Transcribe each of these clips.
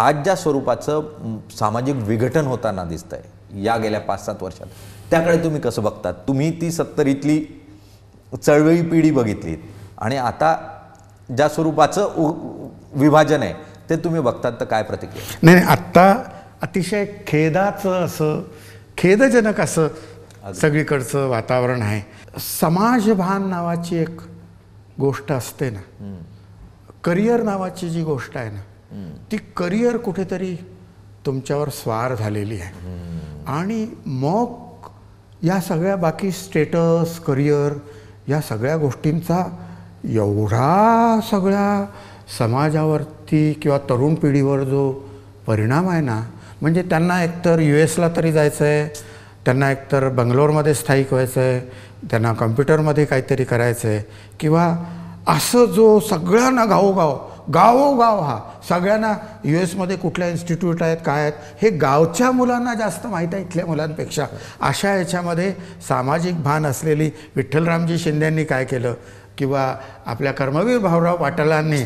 आज ज्या स्वरूपाचं सामाजिक विघटन होताना दिसतं आहे या गेल्या पाच सात वर्षात त्याकडे तुम्ही कसं बघतात तुम्ही ती सत्तरीतली चळवळी पिढी बघितली आणि आता ज्या स्वरूपाचं विभाजन आहे ते तुम्ही बघतात तर काय प्रतिक्रिया नाही नाही आत्ता अतिशय खेदाचं असं खेदजनक असं सगळीकडचं वातावरण आहे समाजभान नावाची एक गोष्ट असते ना करिअर नावाची जी गोष्ट आहे ना ती करिअर कुठेतरी तुमच्यावर स्वार झालेली आहे आणि मग या सगळ्या बाकी स्टेटस करिअर या सगळ्या गोष्टींचा एवढा सगळ्या समाजावरती किंवा तरुण पिढीवर जो परिणाम आहे ना म्हणजे त्यांना एकतर यू एसला तरी जायचं आहे त्यांना एकतर बंगलोरमध्ये स्थायिक व्हायचं आहे त्यांना कम्प्युटरमध्ये काहीतरी करायचं आहे किंवा असं जो सगळ्यांना गावोगाव गावोगाव हा सगळ्यांना यू एसमध्ये कुठल्या इन्स्टिट्यूट आहेत काय आहेत हे गावच्या मुलांना जास्त माहीत आहे इथल्या मुलांपेक्षा अशा याच्यामध्ये सामाजिक भान असलेली विठ्ठलरामजी शिंदेंनी काय केलं किंवा आपल्या कर्मवीर भाऊराव पाटलांनी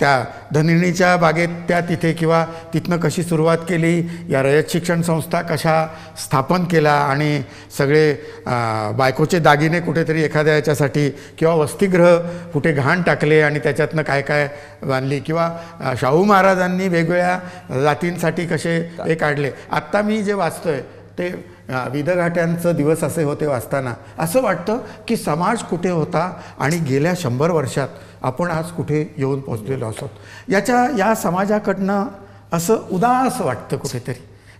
त्या धनिणीच्या बागेत त्या तिथे किंवा तिथनं कशी सुरुवात केली या रयत शिक्षण संस्था कशा स्थापन केला आणि सगळे बायकोचे दागिने कुठेतरी एखाद्या याच्यासाठी किंवा वसतिगृह कुठे घाण टाकले आणि त्याच्यातनं काय काय बांधली किंवा शाहू महाराजांनी वेगवेगळ्या जातींसाठी कसे हे काढले आत्ता मी जे वाचतो ते विदघाट्यांचं दिवस असे होते वाचताना असं वाटतं की समाज कुठे होता आणि गेल्या शंभर वर्षात आपण आज कुठे येऊन पोचलेलो असोत याच्या या समाजाकडनं असं उदास वाटतं कुठेतरी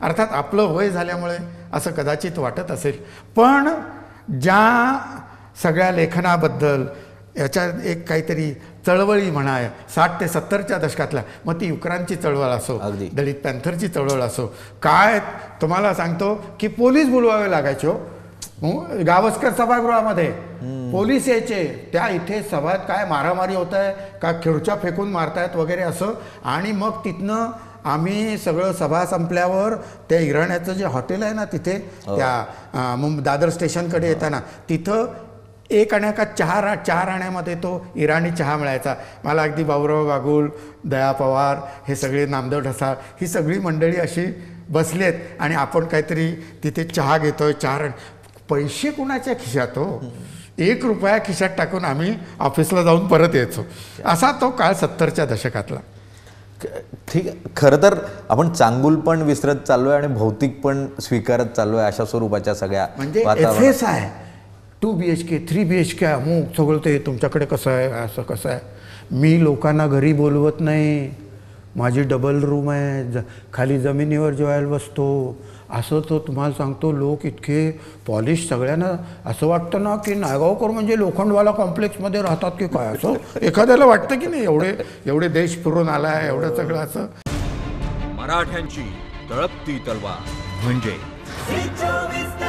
अर्थात आपलं वय झाल्यामुळे असं कदाचित वाटत असेल पण ज्या सगळ्या लेखनाबद्दल याच्या एक काहीतरी चळवळी म्हणा साठ ते सत्तरच्या दशकातल्या मग ती युक्रांची चळवळ असो दलित पॅन्थरची चळवळ असो काय तुम्हाला सांगतो की पोलीस बोलवावे लागायचे हो. गावस्कर सभागृहामध्ये पोलीस यायचे त्या इथे सभात काय मारामारी होत आहे का खिडच्या फेकून मारतायत वगैरे असं आणि मग तिथनं आम्ही सगळं सभा संपल्यावर त्या इराण्याचं जे हॉटेल आहे ना तिथे हो. त्या दादर स्टेशनकडे हो. येताना तिथं एक आणि चार चार तो इराणी चहा मिळायचा मला अगदी बाबुराव बागुल दया पवार हे सगळे नामदेव ढसाळ ही सगळी मंडळी अशी बसली आहेत आणि आपण काहीतरी तिथे चहा घेतोय चार पैसे कुणाच्या खिशात हो एक रुपया खिशात टाकून आम्ही ऑफिसला जाऊन परत यायचो असा तो काळ सत्तरच्या दशकातला ठीक खरं तर आपण चांगुल पण विसरत चाललोय आणि भौतिक पण स्वीकारत चाललोय अशा स्वरूपाच्या सगळ्या म्हणजे आहे two B H K three B H K अमुक सगळं ते तुमच्याकडे कसं आहे असं कसं आहे मी लोकांना घरी बोलवत नाही माझी डबल रूम आहे ज खाली जमिनीवर जेवायला बसतो असं तो तुम्हाला सांगतो लोक इतके पॉलिश सगळ्यांना असं वाटतं ना की नागावकर म्हणजे लोखंडवाला कॉम्प्लेक्समध्ये राहतात की काय असं एखाद्याला वाटतं की नाही एवढे एवढे देश फिरून आला आहे एवढं सगळं असं मराठ्यांची तळपती तलवार म्हणजे